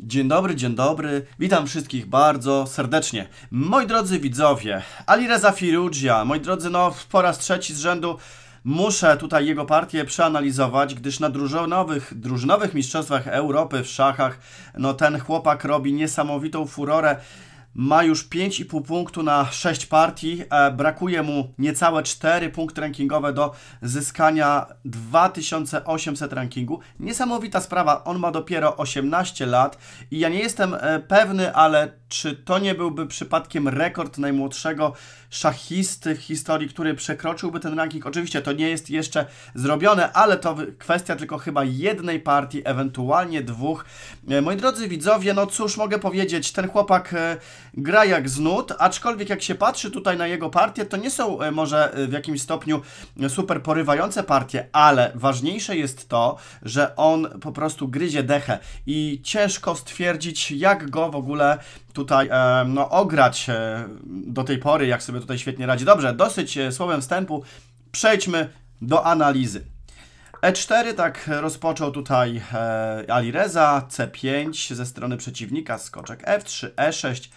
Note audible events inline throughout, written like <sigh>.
Dzień dobry, dzień dobry. Witam wszystkich bardzo serdecznie. Moi drodzy widzowie, Ali Reza Firugia, moi drodzy, no po raz trzeci z rzędu muszę tutaj jego partię przeanalizować, gdyż na drużynowych, drużynowych mistrzostwach Europy w szachach, no ten chłopak robi niesamowitą furorę ma już 5,5 punktu na 6 partii. E, brakuje mu niecałe 4 punkty rankingowe do zyskania 2800 rankingu. Niesamowita sprawa, on ma dopiero 18 lat i ja nie jestem e, pewny, ale czy to nie byłby przypadkiem rekord najmłodszego szachisty w historii, który przekroczyłby ten ranking? Oczywiście to nie jest jeszcze zrobione, ale to kwestia tylko chyba jednej partii, ewentualnie dwóch. E, moi drodzy widzowie, no cóż mogę powiedzieć, ten chłopak e, gra jak znud, aczkolwiek jak się patrzy tutaj na jego partie, to nie są e, może w jakimś stopniu super porywające partie, ale ważniejsze jest to, że on po prostu gryzie dechę i ciężko stwierdzić, jak go w ogóle tutaj no, ograć e, do tej pory, jak sobie tutaj świetnie radzi. Dobrze, dosyć e, słowem wstępu, przejdźmy do analizy. E4 tak rozpoczął tutaj e, Ali Reza, C5 ze strony przeciwnika, skoczek F3, E6,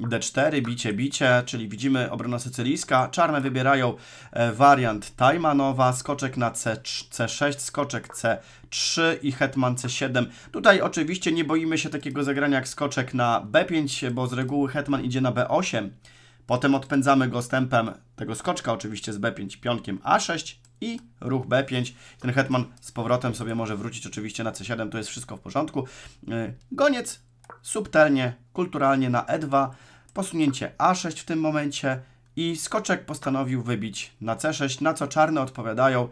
D4, bicie, bicie, czyli widzimy obrona sycylijska. Czarne wybierają e, wariant Tajmanowa, skoczek na C, C6, skoczek C3 i hetman C7. Tutaj oczywiście nie boimy się takiego zagrania jak skoczek na B5, bo z reguły hetman idzie na B8. Potem odpędzamy go stępem tego skoczka oczywiście z B5, pionkiem A6 i ruch B5. Ten hetman z powrotem sobie może wrócić oczywiście na C7, to jest wszystko w porządku. E, goniec subtelnie, kulturalnie na E2, posunięcie A6 w tym momencie i skoczek postanowił wybić na C6, na co czarne odpowiadają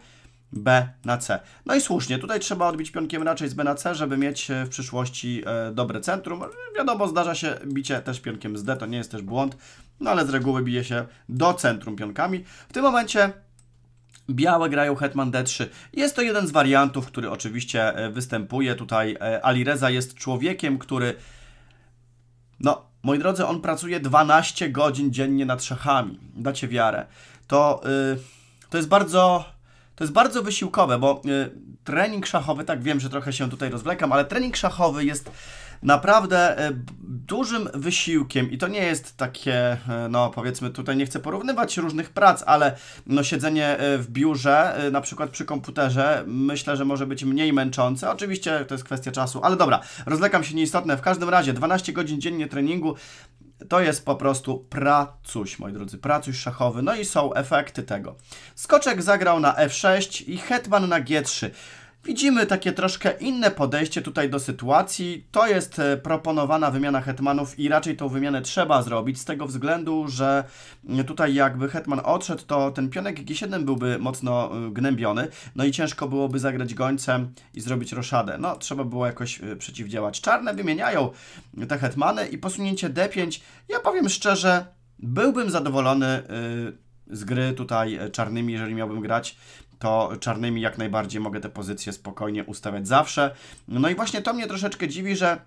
B na C. No i słusznie, tutaj trzeba odbić pionkiem raczej z B na C, żeby mieć e, w przyszłości e, dobre centrum. Wiadomo, zdarza się bicie też pionkiem z D, to nie jest też błąd, no ale z reguły bije się do centrum pionkami. W tym momencie Białe grają hetman d3. Jest to jeden z wariantów, który oczywiście e, występuje tutaj. Alireza jest człowiekiem, który no, Moi drodzy, on pracuje 12 godzin dziennie nad szachami. Dacie wiarę. To, yy, to jest bardzo... To jest bardzo wysiłkowe, bo y, trening szachowy, tak wiem, że trochę się tutaj rozwlekam, ale trening szachowy jest naprawdę e, dużym wysiłkiem i to nie jest takie, e, no powiedzmy tutaj nie chcę porównywać różnych prac, ale no siedzenie e, w biurze, na przykład przy komputerze, myślę, że może być mniej męczące. Oczywiście to jest kwestia czasu, ale dobra, rozlekam się nieistotne. W każdym razie 12 godzin dziennie treningu to jest po prostu pracuś, moi drodzy, pracuś szachowy. No i są efekty tego. Skoczek zagrał na F6 i hetman na G3. Widzimy takie troszkę inne podejście tutaj do sytuacji. To jest e, proponowana wymiana hetmanów i raczej tą wymianę trzeba zrobić z tego względu, że mm, tutaj jakby hetman odszedł, to ten pionek G7 byłby mocno e, gnębiony, no i ciężko byłoby zagrać gońcem i zrobić roszadę. No, trzeba było jakoś e, przeciwdziałać. Czarne wymieniają te hetmany i posunięcie D5, ja powiem szczerze, byłbym zadowolony z gry tutaj czarnymi, jeżeli miałbym grać to czarnymi jak najbardziej mogę te pozycje spokojnie ustawiać zawsze. No i właśnie to mnie troszeczkę dziwi, że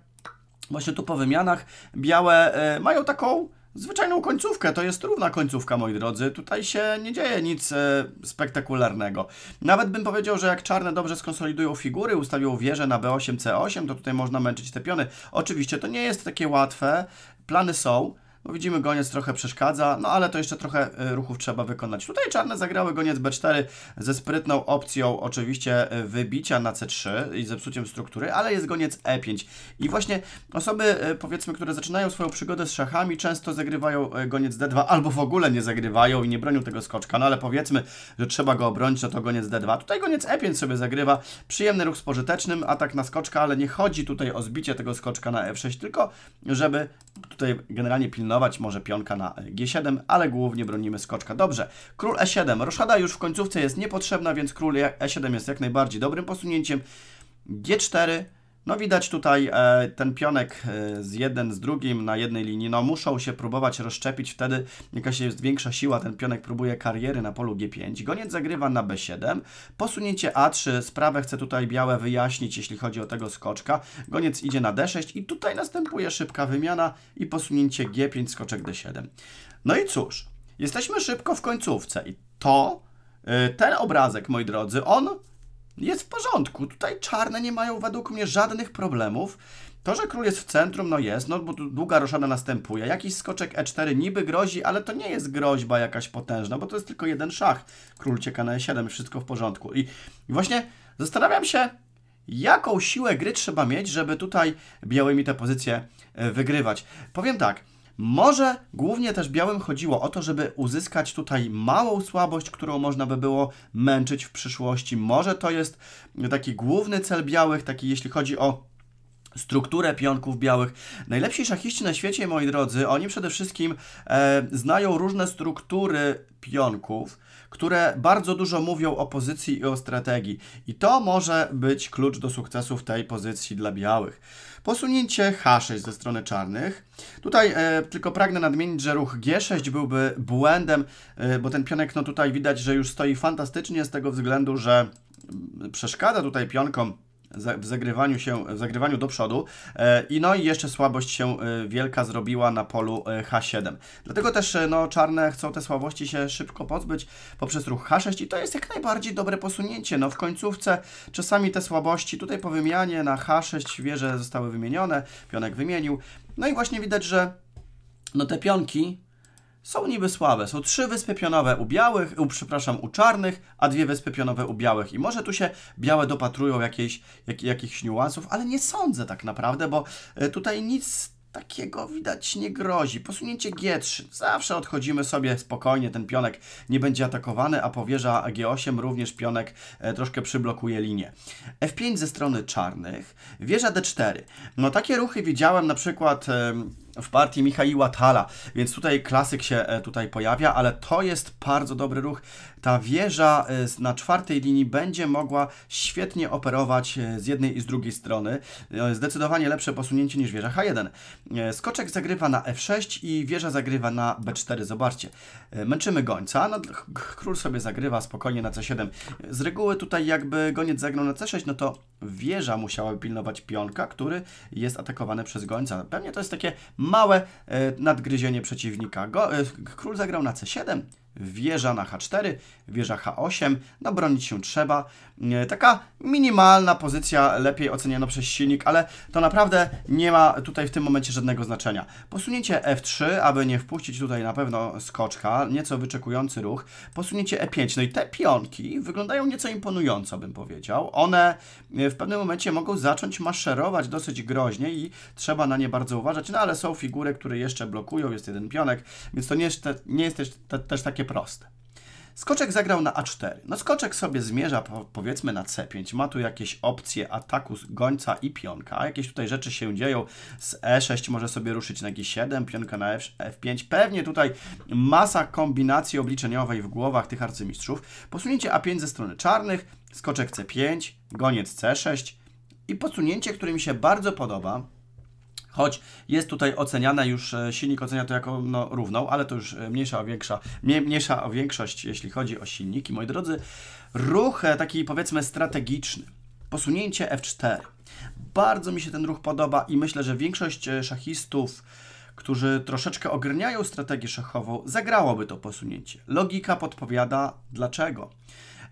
właśnie tu po wymianach białe e, mają taką zwyczajną końcówkę. To jest równa końcówka, moi drodzy. Tutaj się nie dzieje nic e, spektakularnego. Nawet bym powiedział, że jak czarne dobrze skonsolidują figury, ustawią wieżę na B8, C8, to tutaj można męczyć te piony. Oczywiście to nie jest takie łatwe. Plany są, no widzimy, goniec trochę przeszkadza, no ale to jeszcze trochę e, ruchów trzeba wykonać. Tutaj czarne zagrały goniec B4 ze sprytną opcją oczywiście e, wybicia na C3 i zepsuciem struktury, ale jest goniec E5. I właśnie osoby, e, powiedzmy, które zaczynają swoją przygodę z szachami, często zagrywają goniec D2 albo w ogóle nie zagrywają i nie bronią tego skoczka, no ale powiedzmy, że trzeba go obronić, no to goniec D2. Tutaj goniec E5 sobie zagrywa, przyjemny ruch pożytecznym, atak na skoczka, ale nie chodzi tutaj o zbicie tego skoczka na F6, tylko żeby Tutaj generalnie pilnować może pionka na G7, ale głównie bronimy skoczka. Dobrze, król E7. Roszada już w końcówce jest niepotrzebna, więc król E7 jest jak najbardziej dobrym posunięciem. G4 no widać tutaj e, ten pionek e, z jeden z drugim na jednej linii. No muszą się próbować rozszczepić, wtedy jakaś jest większa siła. Ten pionek próbuje kariery na polu G5. Goniec zagrywa na B7. Posunięcie A3. Sprawę chcę tutaj białe wyjaśnić, jeśli chodzi o tego skoczka. Goniec idzie na D6 i tutaj następuje szybka wymiana i posunięcie G5, skoczek D7. No i cóż, jesteśmy szybko w końcówce i to, e, ten obrazek, moi drodzy, on jest w porządku. Tutaj czarne nie mają według mnie żadnych problemów. To, że król jest w centrum, no jest, no bo długa roszada następuje. Jakiś skoczek e4 niby grozi, ale to nie jest groźba jakaś potężna, bo to jest tylko jeden szach. Król cieka na e7, wszystko w porządku. I właśnie zastanawiam się, jaką siłę gry trzeba mieć, żeby tutaj białymi te pozycje e, wygrywać. Powiem tak, może głównie też białym chodziło o to, żeby uzyskać tutaj małą słabość, którą można by było męczyć w przyszłości. Może to jest taki główny cel białych, taki jeśli chodzi o strukturę pionków białych. Najlepsi szachiści na świecie, moi drodzy, oni przede wszystkim e, znają różne struktury pionków które bardzo dużo mówią o pozycji i o strategii. I to może być klucz do sukcesu w tej pozycji dla białych. Posunięcie H6 ze strony czarnych. Tutaj e, tylko pragnę nadmienić, że ruch G6 byłby błędem, e, bo ten pionek no tutaj widać, że już stoi fantastycznie z tego względu, że mm, przeszkadza tutaj pionkom w zagrywaniu się, w zagrywaniu do przodu e, i no i jeszcze słabość się e, wielka zrobiła na polu e, H7. Dlatego też no, czarne chcą te słabości się szybko pozbyć poprzez ruch H6 i to jest jak najbardziej dobre posunięcie. No w końcówce czasami te słabości tutaj po wymianie na H6 wieże zostały wymienione, pionek wymienił. No i właśnie widać, że no te pionki są niby słabe. Są trzy wyspy pionowe u białych, u, przepraszam, u czarnych, a dwie wyspy pionowe u białych. I może tu się białe dopatrują jakieś jak, jakichś niuansów, ale nie sądzę tak naprawdę, bo e, tutaj nic takiego widać nie grozi. Posunięcie G3. Zawsze odchodzimy sobie spokojnie, ten pionek nie będzie atakowany, a powierza G8 również pionek e, troszkę przyblokuje linię. F5 ze strony czarnych, wieża D4. No takie ruchy widziałem na przykład w partii Michaiła Tala, więc tutaj klasyk się e, tutaj pojawia, ale to jest bardzo dobry ruch. Ta wieża e, na czwartej linii będzie mogła świetnie operować e, z jednej i z drugiej strony. Zdecydowanie lepsze posunięcie niż wieża H1. Skoczek zagrywa na F6 i wieża zagrywa na B4. Zobaczcie, męczymy gońca, no, król sobie zagrywa spokojnie na C7. Z reguły tutaj jakby goniec zagrał na C6, no to wieża musiałaby pilnować pionka, który jest atakowany przez gońca. Pewnie to jest takie małe e, nadgryzienie przeciwnika. E, król zagrał na c7, wieża na H4, wieża H8, no bronić się trzeba. E, taka minimalna pozycja, lepiej oceniana przez silnik, ale to naprawdę nie ma tutaj w tym momencie żadnego znaczenia. Posunięcie F3, aby nie wpuścić tutaj na pewno skoczka, nieco wyczekujący ruch. Posunięcie E5, no i te pionki wyglądają nieco imponująco, bym powiedział. One e, w pewnym momencie mogą zacząć maszerować dosyć groźnie i trzeba na nie bardzo uważać, no ale są figury, które jeszcze blokują, jest jeden pionek, więc to nie jest, te, nie jest też, te, też takie proste. Skoczek zagrał na A4. No skoczek sobie zmierza powiedzmy na C5. Ma tu jakieś opcje ataku gońca i pionka. Jakieś tutaj rzeczy się dzieją. Z E6 może sobie ruszyć na G7, pionka na F5. Pewnie tutaj masa kombinacji obliczeniowej w głowach tych arcymistrzów. Posunięcie A5 ze strony czarnych, skoczek C5, goniec C6 i posunięcie, które mi się bardzo podoba, Choć jest tutaj oceniane już, e, silnik ocenia to jako no, równą, ale to już e, mniejsza o, większa, mniejsza o większość, jeśli chodzi o silniki. Moi drodzy, ruch e, taki powiedzmy strategiczny, posunięcie F4. Bardzo mi się ten ruch podoba i myślę, że większość szachistów, którzy troszeczkę ogarniają strategię szachową, zagrałoby to posunięcie. Logika podpowiada dlaczego.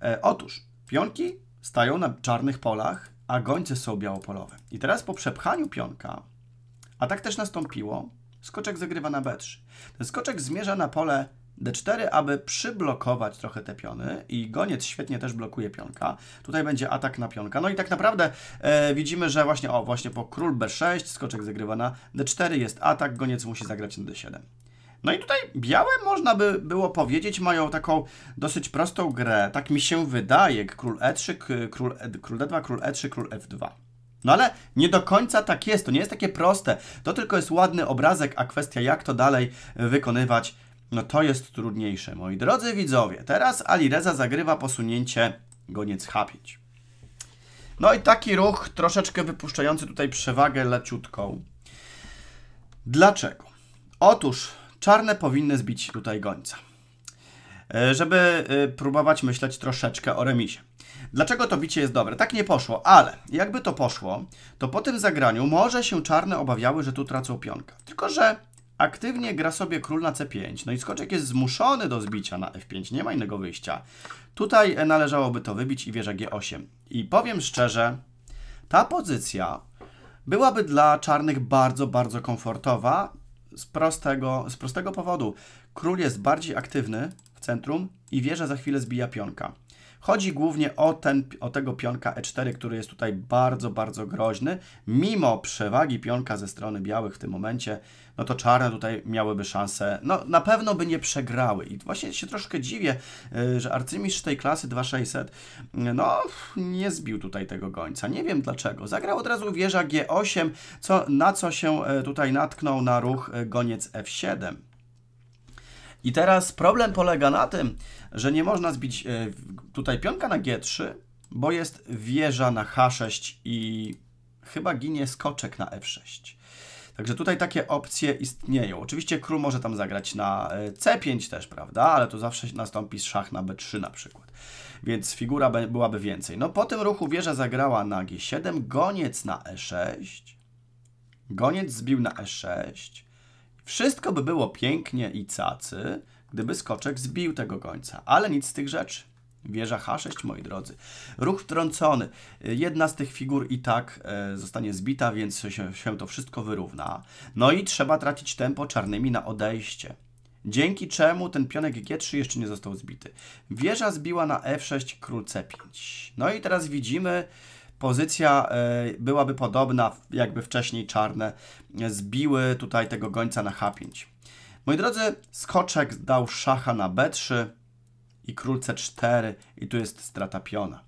E, otóż pionki stają na czarnych polach, a gońce są białopolowe. I teraz po przepchaniu pionka a tak też nastąpiło. Skoczek zagrywa na B3. Ten skoczek zmierza na pole D4, aby przyblokować trochę te piony i goniec świetnie też blokuje pionka. Tutaj będzie atak na pionka. No i tak naprawdę e, widzimy, że właśnie o, właśnie po król B6 skoczek zagrywa na D4, jest atak, goniec musi zagrać na D7. No i tutaj białe, można by było powiedzieć, mają taką dosyć prostą grę. Tak mi się wydaje. Król E3, król, e, król D2, król E3, król F2. No ale nie do końca tak jest, to nie jest takie proste. To tylko jest ładny obrazek, a kwestia jak to dalej wykonywać, no to jest trudniejsze. Moi drodzy widzowie, teraz Ali Reza zagrywa posunięcie goniec H5. No i taki ruch troszeczkę wypuszczający tutaj przewagę leciutką. Dlaczego? Otóż czarne powinny zbić tutaj gońca. E, żeby e, próbować myśleć troszeczkę o remisie. Dlaczego to bicie jest dobre? Tak nie poszło, ale jakby to poszło, to po tym zagraniu może się czarne obawiały, że tu tracą pionka. Tylko, że aktywnie gra sobie król na c5, no i skoczek jest zmuszony do zbicia na f5, nie ma innego wyjścia. Tutaj e, należałoby to wybić i wieża g8. I powiem szczerze, ta pozycja byłaby dla czarnych bardzo, bardzo komfortowa z prostego, z prostego powodu. Król jest bardziej aktywny, w centrum i wieża za chwilę zbija pionka. Chodzi głównie o, ten, o tego pionka e4, który jest tutaj bardzo, bardzo groźny. Mimo przewagi pionka ze strony białych w tym momencie, no to czarne tutaj miałyby szansę, no na pewno by nie przegrały. I właśnie się troszkę dziwię, y, że arcymistrz tej klasy 2600, y, no nie zbił tutaj tego gońca. Nie wiem dlaczego. Zagrał od razu wieża g8, co, na co się y, tutaj natknął na ruch goniec f7. I teraz problem polega na tym, że nie można zbić e, tutaj pionka na G3, bo jest wieża na H6 i chyba ginie skoczek na F6. Także tutaj takie opcje istnieją. Oczywiście król może tam zagrać na e, C5 też, prawda? Ale to zawsze nastąpi szach na B3 na przykład. Więc figura byłaby więcej. No po tym ruchu wieża zagrała na G7, goniec na E6. Goniec zbił na E6. Wszystko by było pięknie i cacy, gdyby skoczek zbił tego gońca, ale nic z tych rzeczy. Wieża H6, moi drodzy. Ruch wtrącony. Jedna z tych figur i tak e, zostanie zbita, więc się, się to wszystko wyrówna. No i trzeba tracić tempo czarnymi na odejście. Dzięki czemu ten pionek G3 jeszcze nie został zbity. Wieża zbiła na F6 król C5. No i teraz widzimy pozycja e, byłaby podobna, jakby wcześniej czarne zbiły tutaj tego gońca na H5. Moi drodzy, skoczek dał szacha na B3 i król C4 i tu jest strata piona.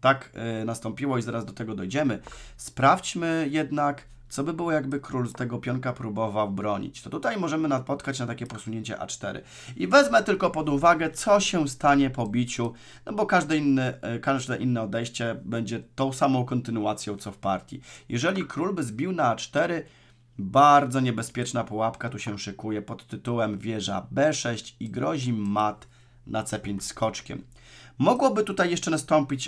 Tak e, nastąpiło i zaraz do tego dojdziemy. Sprawdźmy jednak co by było, jakby król tego pionka próbował bronić? To tutaj możemy napotkać na takie posunięcie A4. I wezmę tylko pod uwagę, co się stanie po biciu, no bo każde inne, e, każde inne odejście będzie tą samą kontynuacją, co w partii. Jeżeli król by zbił na A4, bardzo niebezpieczna pułapka tu się szykuje pod tytułem wieża B6 i grozi mat na C5 skoczkiem. Mogłoby tutaj jeszcze nastąpić,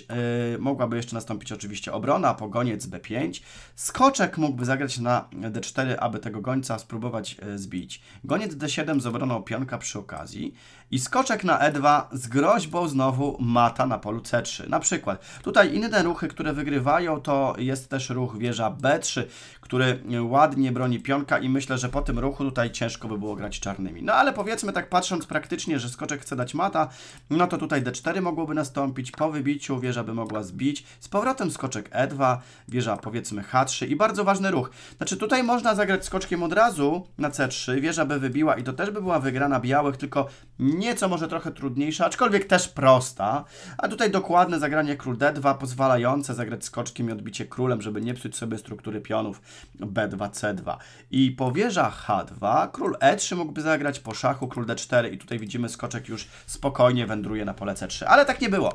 yy, mogłaby jeszcze nastąpić oczywiście obrona, pogoniec B5. Skoczek mógłby zagrać na D4, aby tego gońca spróbować yy, zbić. Goniec D7 z obroną pionka przy okazji. I skoczek na E2 z groźbą znowu mata na polu C3. Na przykład tutaj inne ruchy, które wygrywają, to jest też ruch wieża B3, który ładnie broni pionka i myślę, że po tym ruchu tutaj ciężko by było grać czarnymi. No ale powiedzmy tak patrząc praktycznie, że skoczek chce dać mata, no to tutaj D4 mogłoby mogłoby nastąpić. Po wybiciu wieża by mogła zbić. Z powrotem skoczek E2, wieża powiedzmy H3 i bardzo ważny ruch. Znaczy tutaj można zagrać skoczkiem od razu na C3, wieża by wybiła i to też by była wygrana białych, tylko nieco może trochę trudniejsza, aczkolwiek też prosta. A tutaj dokładne zagranie król D2 pozwalające zagrać skoczkiem i odbicie królem, żeby nie psuć sobie struktury pionów B2, C2. I po wieża H2 król E3 mógłby zagrać po szachu król D4 i tutaj widzimy skoczek już spokojnie wędruje na pole C3. Ale tak nie było.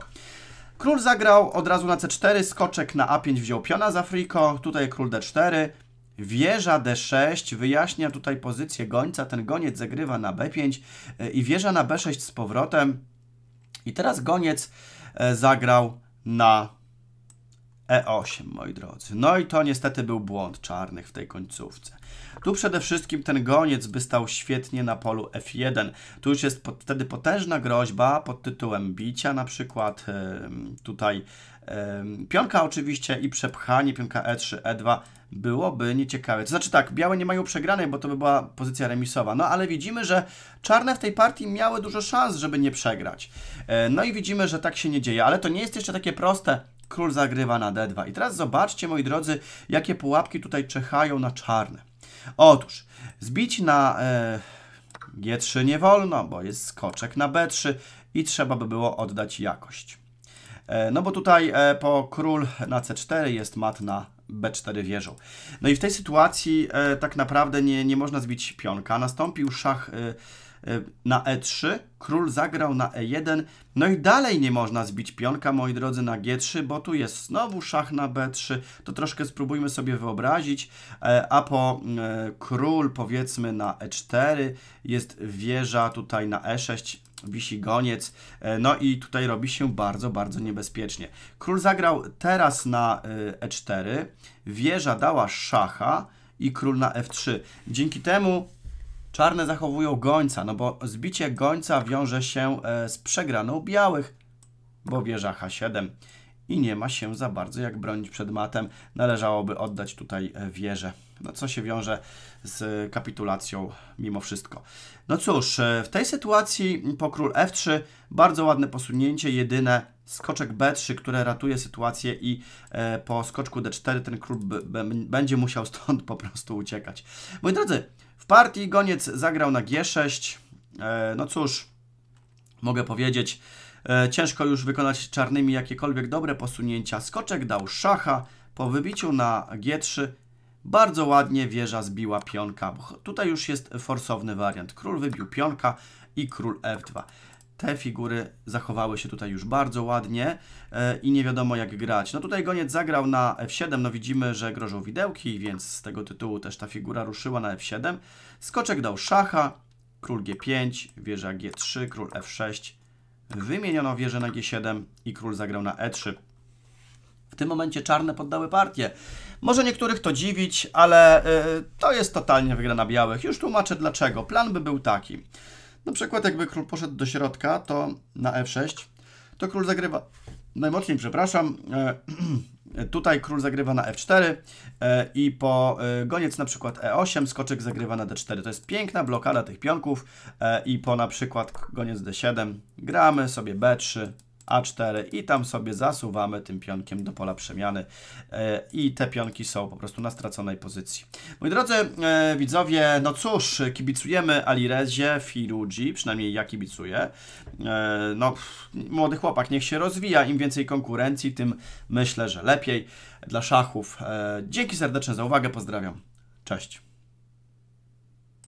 Król zagrał od razu na c4, skoczek na a5 wziął piona za friko, tutaj król d4, wieża d6, wyjaśnia tutaj pozycję gońca, ten goniec zagrywa na b5 e, i wieża na b6 z powrotem. I teraz goniec e, zagrał na E8, moi drodzy. No i to niestety był błąd czarnych w tej końcówce. Tu przede wszystkim ten goniec by stał świetnie na polu F1. Tu już jest pod, wtedy potężna groźba pod tytułem bicia na przykład tutaj pionka oczywiście i przepchanie pionka E3, E2 byłoby nieciekawe. To znaczy tak, białe nie mają przegranej, bo to by była pozycja remisowa. No ale widzimy, że czarne w tej partii miały dużo szans, żeby nie przegrać. E, no i widzimy, że tak się nie dzieje. Ale to nie jest jeszcze takie proste, Król zagrywa na D2. I teraz zobaczcie, moi drodzy, jakie pułapki tutaj czekają na czarne. Otóż, zbić na e, G3 nie wolno, bo jest skoczek na B3 i trzeba by było oddać jakość. E, no bo tutaj e, po król na C4 jest mat na B4 wieżą. No i w tej sytuacji e, tak naprawdę nie, nie można zbić pionka. Nastąpił szach e, E, na E3, król zagrał na E1, no i dalej nie można zbić pionka, moi drodzy, na G3, bo tu jest znowu szach na B3, to troszkę spróbujmy sobie wyobrazić, e, a po e, król powiedzmy na E4 jest wieża tutaj na E6, wisi goniec, no i tutaj robi się bardzo, bardzo niebezpiecznie. Król zagrał teraz na E4, wieża dała szacha i król na F3. Dzięki temu Czarne zachowują gońca, no bo zbicie gońca wiąże się e, z przegraną białych, bo wieża H7 i nie ma się za bardzo jak bronić przed matem. Należałoby oddać tutaj e, wieżę. No co się wiąże z kapitulacją mimo wszystko. No cóż, e, w tej sytuacji po król f3 bardzo ładne posunięcie, jedyne skoczek b3, które ratuje sytuację i e, po skoczku d4 ten król będzie musiał stąd po prostu uciekać. Moi drodzy, w partii goniec zagrał na g6. E, no cóż, mogę powiedzieć, E, ciężko już wykonać czarnymi jakiekolwiek dobre posunięcia. Skoczek dał szacha. Po wybiciu na G3 bardzo ładnie wieża zbiła pionka. Tutaj już jest forsowny wariant. Król wybił pionka i król F2. Te figury zachowały się tutaj już bardzo ładnie e, i nie wiadomo jak grać. No tutaj goniec zagrał na F7, no widzimy, że grożą widełki, więc z tego tytułu też ta figura ruszyła na F7. Skoczek dał szacha, król G5, wieża G3, król F6, Wymieniono wieżę na G7 i król zagrał na E3. W tym momencie czarne poddały partię. Może niektórych to dziwić, ale yy, to jest totalnie na białych. Już tłumaczę dlaczego. Plan by był taki. Na przykład jakby król poszedł do środka, to na F6, e to król zagrywa, najmocniej przepraszam, e, <clears throat> Tutaj król zagrywa na f4 e, i po e, goniec na przykład e8 skoczek zagrywa na d4. To jest piękna blokada tych pionków e, i po na przykład goniec d7 gramy sobie b3, a4 i tam sobie zasuwamy tym pionkiem do pola przemiany e, i te pionki są po prostu na straconej pozycji. Moi drodzy e, widzowie, no cóż, kibicujemy Alirezie Firuji, przynajmniej ja kibicuję. E, no, młody chłopak niech się rozwija, im więcej konkurencji, tym myślę, że lepiej dla szachów. Dzięki serdecznie za uwagę, pozdrawiam. Cześć.